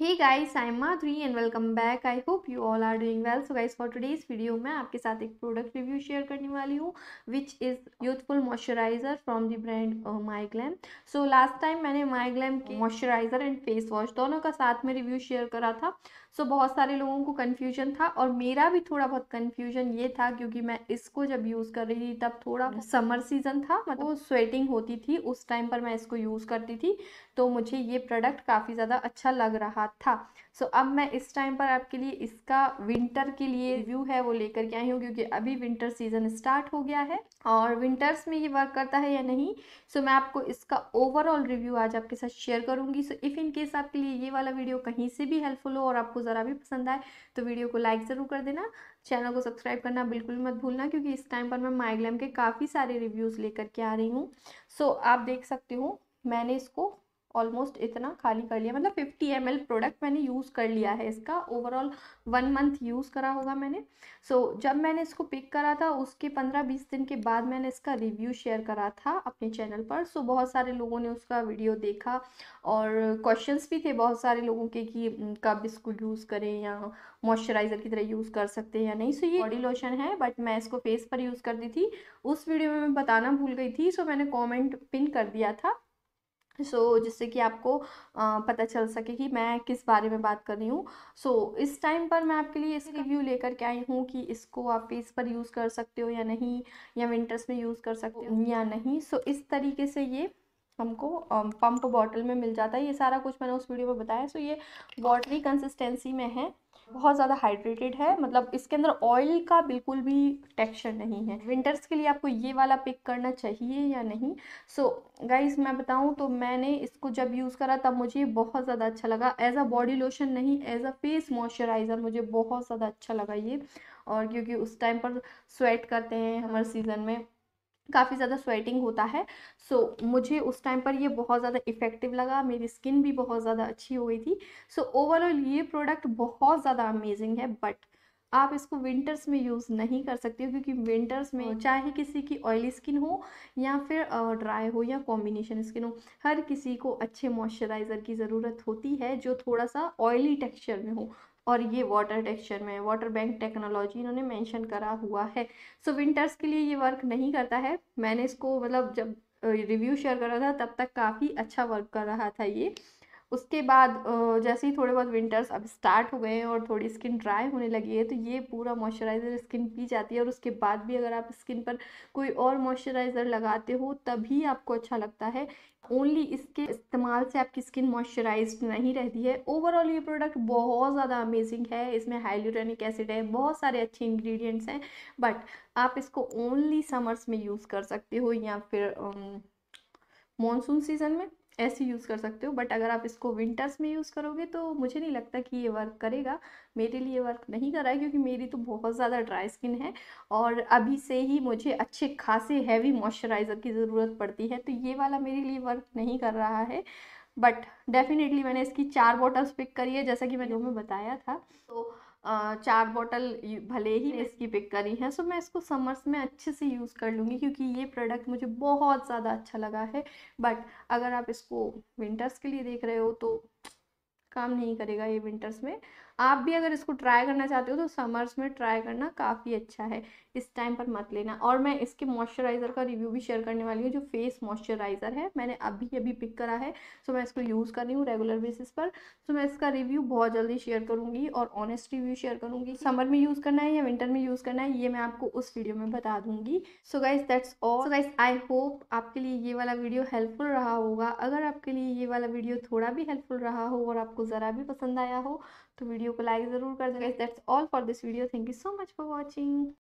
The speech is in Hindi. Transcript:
Hey guys I am Madhuri and welcome back I hope you all are doing well so guys for today's video मैं आपके साथ एक प्रोडक्ट रिव्यू शेयर करने वाली हूँ which is youthful moisturiser from the brand My Glam so last time मैंने माई ग्लैम के मॉइस्चराइजर एंड फेस वॉश दोनों का साथ में रिव्यू शेयर करा था सो so, बहुत सारे लोगों को कन्फ्यूजन था और मेरा भी थोड़ा बहुत कन्फ्यूजन ये था क्योंकि मैं इसको जब यूज़ कर रही थी तब थोड़ा समर सीजन था मतलब वो oh. स्वेटिंग होती थी उस टाइम पर मैं इसको यूज़ करती थी तो मुझे ये प्रोडक्ट काफ़ी ज़्यादा अच्छा लग रहा साथ था सो so, अब मैं इस टाइम पर आपके लिए इसका विंटर के लिए व्यू है वो लेकर के आई हूँ क्योंकि अभी विंटर सीजन स्टार्ट हो गया है और विंटर्स में ये वर्क करता है या नहीं सो so, मैं आपको इसका ओवरऑल रिव्यू आज आपके साथ शेयर करूंगी सो इफ़ इन केस आपके लिए ये वाला वीडियो कहीं से भी हेल्पफुल हो और आपको ज़रा भी पसंद आए तो वीडियो को लाइक ज़रूर कर देना चैनल को सब्सक्राइब करना बिल्कुल मत भूलना क्योंकि इस टाइम पर मैं माइग्लैम के काफ़ी सारे रिव्यूज़ लेकर के आ रही हूँ सो आप देख सकते हो मैंने इसको ऑलमोस्ट इतना खाली कर लिया मतलब 50 एम प्रोडक्ट मैंने यूज़ कर लिया है इसका ओवरऑल वन मंथ यूज़ करा होगा मैंने सो so, जब मैंने इसको पिक करा था उसके 15-20 दिन के बाद मैंने इसका रिव्यू शेयर करा था अपने चैनल पर सो so, बहुत सारे लोगों ने उसका वीडियो देखा और क्वेश्चंस भी थे बहुत सारे लोगों के कि कब इसको यूज़ करें या मॉइस्चराइज़र की तरह यूज़ कर सकते हैं या नहीं सो so, ये बॉडी लोशन है बट मैं इसको फेस पर यूज़ करती थी उस वीडियो में मैं बताना भूल गई थी सो मैंने कॉमेंट पिन कर दिया था सो so, जिससे कि आपको पता चल सके कि मैं किस बारे में बात कर रही हूँ सो so, इस टाइम पर मैं आपके लिए इस रिव्यू लेकर के आई हूँ कि इसको आप फेस पर यूज़ कर सकते हो या नहीं या विंटर्स में यूज़ कर सकते हो या नहीं सो so, इस तरीके से ये हमको पंप बॉटल में मिल जाता है ये सारा कुछ मैंने उस वीडियो में बताया सो so, ये वाटरी कंसिस्टेंसी में है बहुत ज़्यादा हाइड्रेटेड है मतलब इसके अंदर ऑयल का बिल्कुल भी टेक्सचर नहीं है विंटर्स के लिए आपको ये वाला पिक करना चाहिए या नहीं सो so, गाइज मैं बताऊँ तो मैंने इसको जब यूज़ करा तब मुझे बहुत ज़्यादा अच्छा लगा एज अ बॉडी लोशन नहीं एज अ फेस मॉइस्चराइज़र मुझे बहुत ज़्यादा अच्छा लगा ये और क्योंकि उस टाइम पर स्वेट करते हैं हमारे सीज़न में काफ़ी ज़्यादा स्वेटिंग होता है सो so, मुझे उस टाइम पर ये बहुत ज़्यादा इफ़ेक्टिव लगा मेरी स्किन भी बहुत ज़्यादा अच्छी हो गई थी सो so, ओवरऑल ये प्रोडक्ट बहुत ज़्यादा अमेजिंग है बट आप इसको विंटर्स में यूज़ नहीं कर सकते हो क्योंकि विंटर्स में हाँ। चाहे किसी की ऑयली स्किन हो या फिर ड्राई हो या कॉम्बिनेशन स्किन हो हर किसी को अच्छे मॉइस्चराइज़र की ज़रूरत होती है जो थोड़ा सा ऑयली टेक्सचर में हो और ये वाटर टेक्सचर में वाटर बैंक टेक्नोलॉजी इन्होंने मेंशन करा हुआ है सो so, विंटर्स के लिए ये वर्क नहीं करता है मैंने इसको मतलब जब रिव्यू शेयर करा था तब तक काफ़ी अच्छा वर्क कर रहा था ये उसके बाद जैसे ही थोड़े बहुत विंटर्स अब स्टार्ट हो गए हैं और थोड़ी स्किन ड्राई होने लगी है तो ये पूरा मॉइस्चराइज़र स्किन पी जाती है और उसके बाद भी अगर आप स्किन पर कोई और मॉइस्चराइज़र लगाते हो तभी आपको अच्छा लगता है ओनली इसके इस्तेमाल से आपकी स्किन मॉइस्चराइज नहीं रहती है ओवरऑल ये प्रोडक्ट बहुत ज़्यादा अमेजिंग है इसमें हाइलूरोनिक एसिड है बहुत सारे अच्छे इंग्रेडिएंट्स हैं बट आप इसको ओनली समर्स में यूज़ कर सकते हो या फिर मॉनसून सीज़न में ऐसे यूज़ कर सकते हो बट अगर आप इसको विंटर्स में यूज़ करोगे तो मुझे नहीं लगता कि ये वर्क करेगा मेरे लिए वर्क नहीं कर रहा है क्योंकि मेरी तो बहुत ज़्यादा ड्राई स्किन है और अभी से ही मुझे अच्छे खासे हैवी मॉइस्चराइज़र की ज़रूरत पड़ती है तो ये वाला मेरे लिए वर्क नहीं कर रहा है बट डेफिनेटली मैंने इसकी चार बॉटल्स पिक करी है जैसा कि मैंने उन्हें बताया था तो चार बॉटल भले ही इसकी पिक करी है सो मैं इसको समर्स में अच्छे से यूज़ कर लूँगी क्योंकि ये प्रोडक्ट मुझे बहुत ज़्यादा अच्छा लगा है बट अगर आप इसको विंटर्स के लिए देख रहे हो तो काम नहीं करेगा ये विंटर्स में आप भी अगर इसको ट्राई करना चाहते हो तो समर्स में ट्राई करना काफ़ी अच्छा है इस टाइम पर मत लेना और मैं इसके मॉइस्चराइज़र का रिव्यू भी शेयर करने वाली हूँ जो फेस मॉइस्चराइज़र है मैंने अभी अभी पिक करा है सो मैं इसको यूज़ कर रही हूँ रेगुलर बेसिस पर सो मैं इसका रिव्यू बहुत जल्दी शेयर करूँगी और ऑनेस्ट रिव्यू शेयर करूँगी समर में यूज़ करना है या विंटर में यूज़ करना है ये मैं आपको उस वीडियो में बता दूँगी so guys that's all guys I hope आपके लिए ये वाला वीडियो हेल्पफुल रहा होगा अगर आपके लिए ये वाला वीडियो थोड़ा भी हेल्पफुल रहा हो और आपको ज़रा भी पसंद आया हो तो वीडियो वीडियो को लाइक ज़रूर कर देना that's all for this video thank you so much for watching